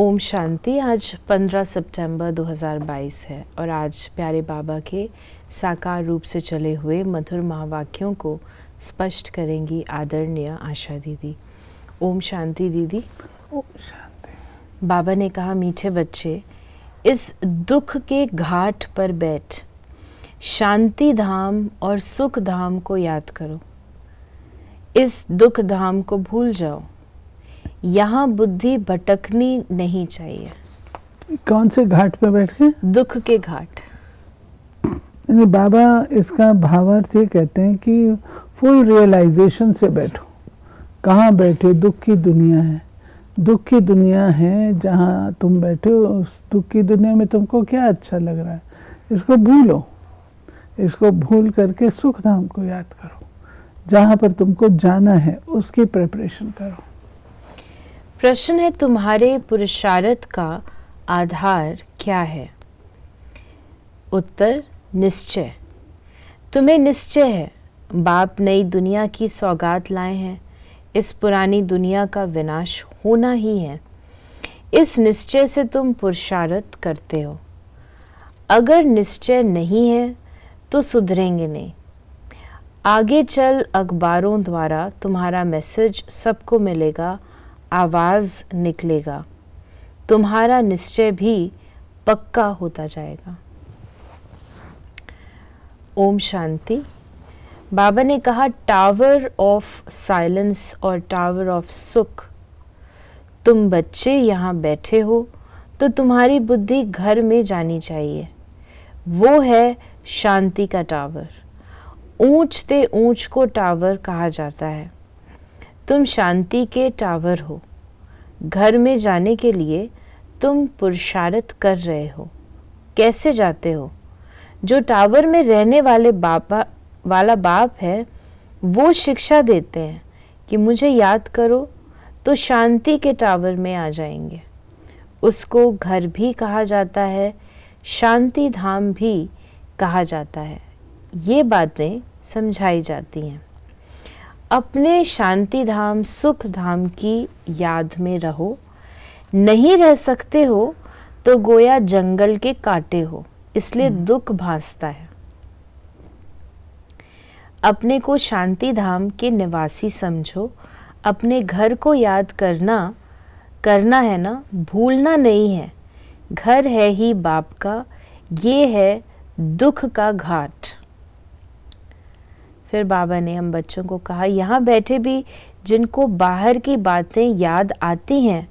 ओम शांति आज 15 सितंबर 2022 है और आज प्यारे बाबा के साकार रूप से चले हुए मधुर महावाक्यों को स्पष्ट करेंगी आदरणीय आशा दीदी ओम शांति दीदी ओम शांति बाबा ने कहा मीठे बच्चे इस दुख के घाट पर बैठ शांति धाम और सुख धाम को याद करो इस दुख धाम को भूल जाओ यहाँ बुद्धि भटकनी नहीं चाहिए कौन से घाट पर बैठ के दुख के घाट बाबा इसका भावार्थ ये कहते हैं कि फुल रियलाइजेशन से बैठो कहाँ बैठे दुख की दुनिया है दुख की दुनिया है जहाँ तुम बैठे हो उस दुख की दुनिया में तुमको क्या अच्छा लग रहा है इसको भूलो इसको भूल करके सुख धाम को याद करो जहाँ पर तुमको जाना है उसकी प्रिपरेशन करो प्रश्न है तुम्हारे पुरुषार्थ का आधार क्या है उत्तर निश्चय तुम्हें निश्चय है बाप नई दुनिया की सौगात लाए हैं इस पुरानी दुनिया का विनाश होना ही है इस निश्चय से तुम पुरुषार्थ करते हो अगर निश्चय नहीं है तो सुधरेंगे नहीं आगे चल अखबारों द्वारा तुम्हारा मैसेज सबको मिलेगा आवाज़ निकलेगा तुम्हारा निश्चय भी पक्का होता जाएगा ओम शांति बाबा ने कहा टावर ऑफ साइलेंस और टावर ऑफ सुख तुम बच्चे यहाँ बैठे हो तो तुम्हारी बुद्धि घर में जानी चाहिए वो है शांति का टावर ऊंच ते ऊंच को टावर कहा जाता है तुम शांति के टावर हो घर में जाने के लिए तुम पुरुषार्थ कर रहे हो कैसे जाते हो जो टावर में रहने वाले बापा वाला बाप है वो शिक्षा देते हैं कि मुझे याद करो तो शांति के टावर में आ जाएंगे उसको घर भी कहा जाता है शांति धाम भी कहा जाता है ये बातें समझाई जाती हैं अपने शांति धाम सुख धाम की याद में रहो नहीं रह सकते हो तो गोया जंगल के काटे हो इसलिए हम्म। दुख भासता है अपने को शांति धाम के निवासी समझो अपने घर को याद करना करना है ना भूलना नहीं है घर है ही बाप का ये है दुख का घाट फिर बाबा ने हम बच्चों को कहा यहाँ बैठे भी जिनको बाहर की बातें याद आती हैं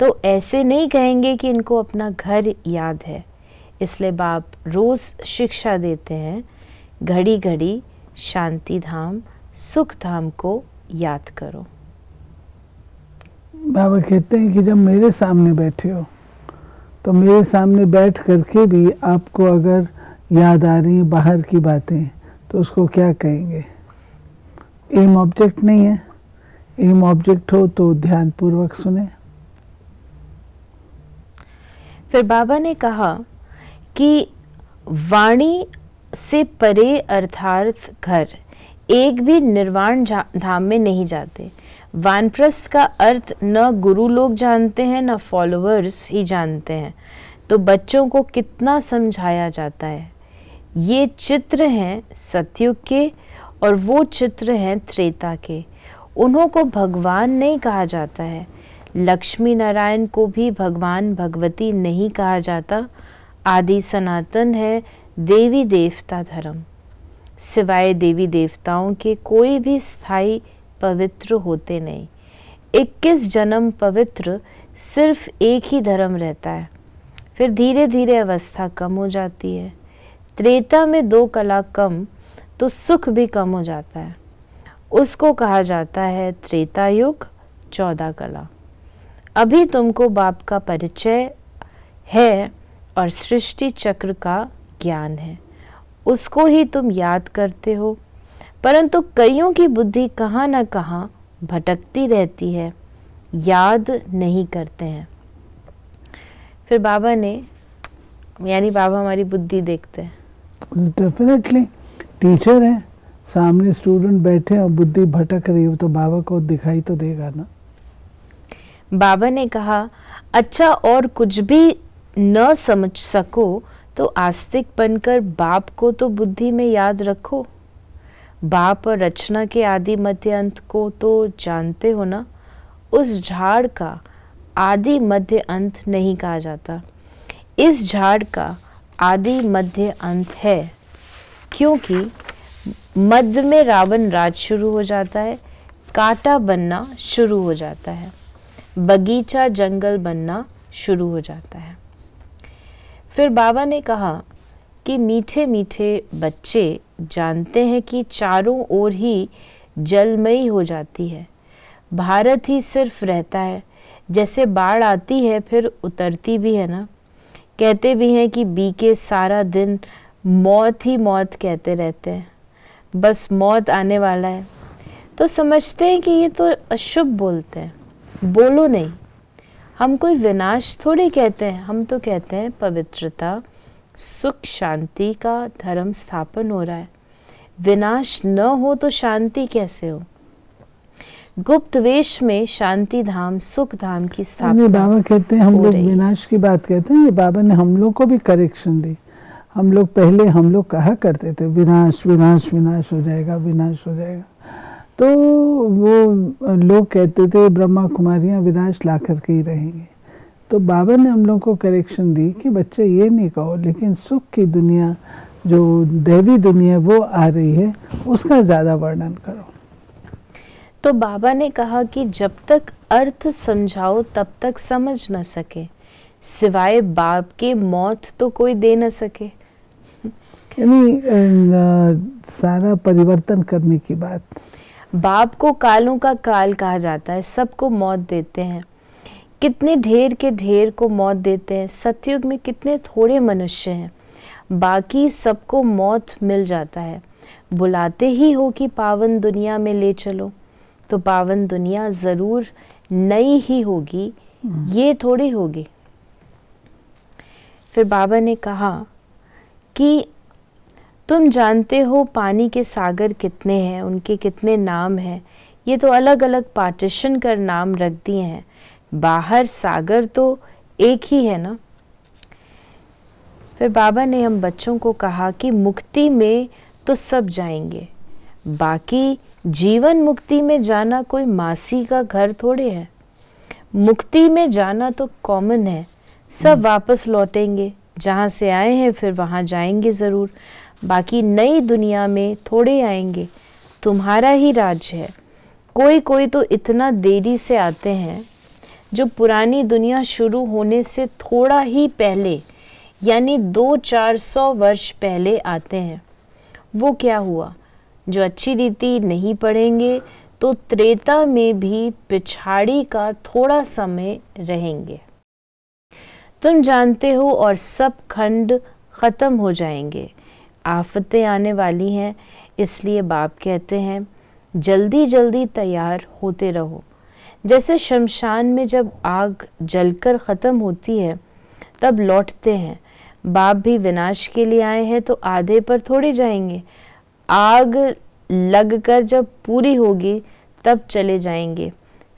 तो ऐसे नहीं कहेंगे कि इनको अपना घर याद है इसलिए बाप रोज़ शिक्षा देते हैं घड़ी घड़ी शांति धाम सुख धाम को याद करो बाबा कहते हैं कि जब मेरे सामने बैठे हो तो मेरे सामने बैठ करके भी आपको अगर याद आ रही है बाहर की बातें तो उसको क्या कहेंगे एम ऑब्जेक्ट नहीं है एम ऑब्जेक्ट हो तो पूर्वक सुने फिर बाबा ने कहा कि वाणी से परे अर्थार्थ घर एक भी निर्वाण धाम में नहीं जाते वानप्रस्थ का अर्थ न गुरु लोग जानते हैं न फॉलोअर्स ही जानते हैं तो बच्चों को कितना समझाया जाता है ये चित्र हैं सतयुग के और वो चित्र हैं त्रेता के उन्हों को भगवान नहीं कहा जाता है लक्ष्मी नारायण को भी भगवान भगवती नहीं कहा जाता आदि सनातन है देवी देवता धर्म सिवाय देवी देवताओं के कोई भी स्थाई पवित्र होते नहीं 21 जन्म पवित्र सिर्फ एक ही धर्म रहता है फिर धीरे धीरे अवस्था कम हो जाती है त्रेता में दो कला कम तो सुख भी कम हो जाता है उसको कहा जाता है त्रेता युग चौदह कला अभी तुमको बाप का परिचय है और सृष्टि चक्र का ज्ञान है उसको ही तुम याद करते हो परंतु कईयों की बुद्धि कहाँ ना कहाँ भटकती रहती है याद नहीं करते हैं फिर बाबा ने यानी बाबा हमारी बुद्धि देखते हैं डेफिनेटली टीचर है सामने स्टूडेंट बैठे और बुद्धि भटक रही हो तो बाबा को दिखाई तो देगा ना बाबा ने कहा अच्छा और कुछ भी न समझ सको तो आस्तिक बनकर बाप को तो बुद्धि में याद रखो बाप और रचना के आदि मध्य अंत को तो जानते हो ना उस झाड़ का आदि मध्य अंत नहीं कहा जाता इस झाड़ का आदि मध्य अंत है क्योंकि मध्य में रावण राज शुरू हो जाता है काटा बनना शुरू हो जाता है बगीचा जंगल बनना शुरू हो जाता है फिर बाबा ने कहा कि मीठे मीठे बच्चे जानते हैं कि चारों ओर ही जलमयी हो जाती है भारत ही सिर्फ रहता है जैसे बाढ़ आती है फिर उतरती भी है ना कहते भी हैं कि बीके सारा दिन मौत ही मौत कहते रहते हैं बस मौत आने वाला है तो समझते हैं कि ये तो अशुभ बोलते हैं बोलो नहीं हम कोई विनाश थोड़ी कहते हैं हम तो कहते हैं पवित्रता सुख शांति का धर्म स्थापन हो रहा है विनाश न हो तो शांति कैसे हो गुप्त वेश में शांति धाम सुख धाम की स्थापना बाबा कहते हैं हम लोग विनाश की बात कहते हैं ये बाबा ने हम लोग को भी करेक्शन दी हम लोग पहले हम लोग कहा करते थे विनाश विनाश विनाश हो जाएगा विनाश हो जाएगा तो वो लोग कहते थे ब्रह्मा कुमारियाँ विनाश ला करके ही रहेंगे तो बाबा ने हम लोग को करेक्शन दी कि बच्चे ये नहीं कहो लेकिन सुख की दुनिया जो देवी दुनिया वो आ रही है उसका ज़्यादा वर्णन करो तो बाबा ने कहा कि जब तक अर्थ समझाओ तब तक समझ न सके सिवाय बाप के मौत तो कोई दे न सके यानी सारा परिवर्तन करने की बात बाप को कालों का काल कहा जाता है सबको मौत देते हैं कितने ढेर के ढेर को मौत देते हैं सतयुग में कितने थोड़े मनुष्य हैं बाकी सबको मौत मिल जाता है बुलाते ही हो कि पावन दुनिया में ले चलो तो पावन दुनिया ज़रूर नई ही होगी हम्म। ये थोड़ी होगी फिर बाबा ने कहा कि तुम जानते हो पानी के सागर कितने हैं उनके कितने नाम हैं ये तो अलग अलग पार्टीशन कर नाम रख दिए हैं बाहर सागर तो एक ही है ना फिर बाबा ने हम बच्चों को कहा कि मुक्ति में तो सब जाएंगे बाकी जीवन मुक्ति में जाना कोई मासी का घर थोड़े है मुक्ति में जाना तो कॉमन है सब हम्म। वापस लौटेंगे जहाँ से आए हैं फिर वहाँ जाएंगे ज़रूर बाकी नई दुनिया में थोड़े आएंगे तुम्हारा ही राज्य है कोई कोई तो इतना देरी से आते हैं जो पुरानी दुनिया शुरू होने से थोड़ा ही पहले यानी दो चार सौ वर्ष पहले आते हैं वो क्या हुआ जो अच्छी रीति नहीं पढ़ेंगे तो त्रेता में भी पिछाड़ी का थोड़ा समय रहेंगे तुम जानते हो और सब खंड ख़त्म हो जाएंगे आफतें आने वाली हैं इसलिए बाप कहते हैं जल्दी जल्दी तैयार होते रहो जैसे शमशान में जब आग जलकर ख़त्म होती है तब लौटते हैं बाप भी विनाश के लिए आए हैं तो आधे पर थोड़े जाएंगे आग लगकर जब पूरी होगी तब चले जाएंगे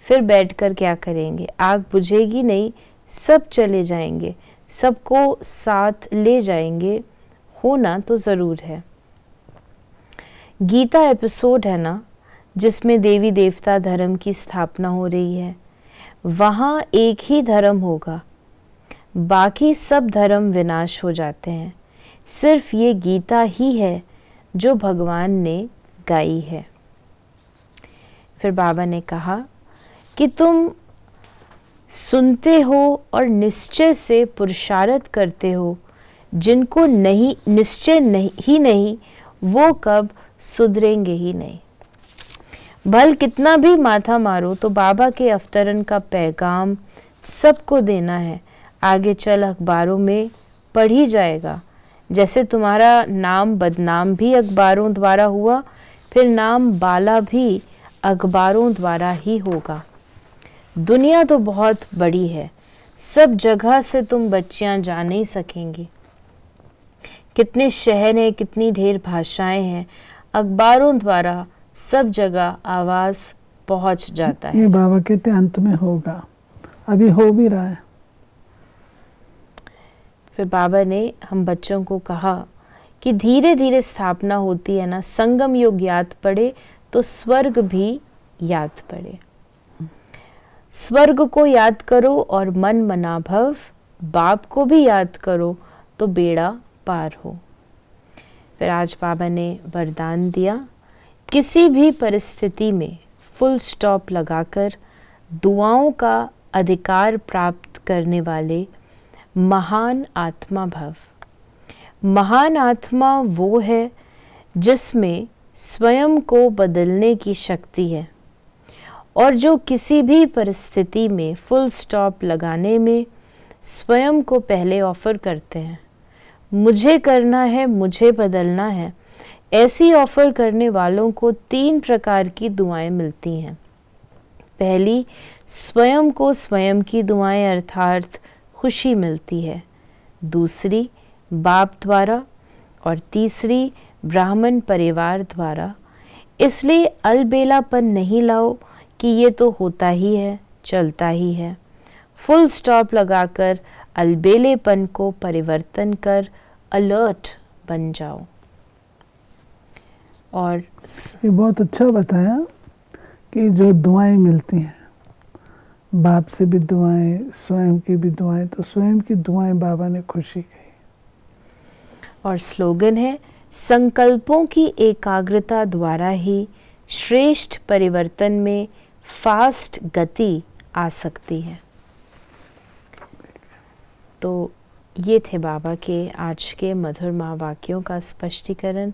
फिर बैठकर क्या करेंगे आग बुझेगी नहीं सब चले जाएंगे सबको साथ ले जाएंगे होना तो ज़रूर है गीता एपिसोड है ना जिसमें देवी देवता धर्म की स्थापना हो रही है वहाँ एक ही धर्म होगा बाकी सब धर्म विनाश हो जाते हैं सिर्फ ये गीता ही है जो भगवान ने गाई है फिर बाबा ने कहा कि तुम सुनते हो और निश्चय से पुरुषार्थ करते हो जिनको नहीं निश्चय नहीं ही नहीं वो कब सुधरेंगे ही नहीं भल कितना भी माथा मारो तो बाबा के अवतरण का पैगाम सबको देना है आगे चल अखबारों में पढ़ ही जाएगा जैसे तुम्हारा नाम बदनाम भी अखबारों द्वारा हुआ फिर नाम बाला भी अखबारों द्वारा ही होगा दुनिया तो बहुत बड़ी है सब जगह से तुम बच्चियां जा नहीं सकेंगी कितने शहर हैं कितनी ढेर भाषाएं हैं अखबारों द्वारा सब जगह आवाज़ पहुंच जाता है ये बाबा कहते अंत में होगा अभी हो भी रहा है फिर बाबा ने हम बच्चों को कहा कि धीरे धीरे स्थापना होती है ना संगम योग याद पड़े तो स्वर्ग भी याद पड़े स्वर्ग को याद करो और मन मनाभव बाप को भी याद करो तो बेड़ा पार हो फिर आज बाबा ने वरदान दिया किसी भी परिस्थिति में फुल स्टॉप लगाकर दुआओं का अधिकार प्राप्त करने वाले महान आत्मा भव महान आत्मा वो है जिसमें स्वयं को बदलने की शक्ति है और जो किसी भी परिस्थिति में फुल स्टॉप लगाने में स्वयं को पहले ऑफ़र करते हैं मुझे करना है मुझे बदलना है ऐसी ऑफ़र करने वालों को तीन प्रकार की दुआएं मिलती हैं पहली स्वयं को स्वयं की दुआएं अर्थात खुशी मिलती है दूसरी बाप द्वारा और तीसरी ब्राह्मण परिवार द्वारा इसलिए अलबेलापन नहीं लाओ कि ये तो होता ही है चलता ही है फुल स्टॉप लगाकर अलबेलेपन को परिवर्तन कर अलर्ट बन जाओ और ये बहुत अच्छा बताया कि जो दुआएं मिलती हैं बाप से भी दुआएं स्वयं की भी दुआएं तो स्वयं की दुआएं बाबा ने खुशी की और स्लोगन है संकल्पों की एकाग्रता द्वारा ही श्रेष्ठ परिवर्तन में फास्ट गति आ सकती है तो ये थे बाबा के आज के मधुर माँ वाक्यों का स्पष्टीकरण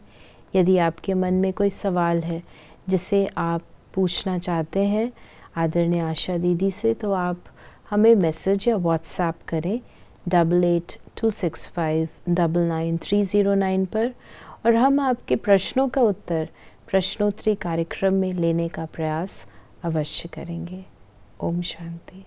यदि आपके मन में कोई सवाल है जिसे आप पूछना चाहते हैं आदरणीय आशा दीदी से तो आप हमें मैसेज या व्हाट्सएप करें double eight two six five double nine three zero nine पर और हम आपके प्रश्नों का उत्तर प्रश्नोत्तरी कार्यक्रम में लेने का प्रयास अवश्य करेंगे ओम शांति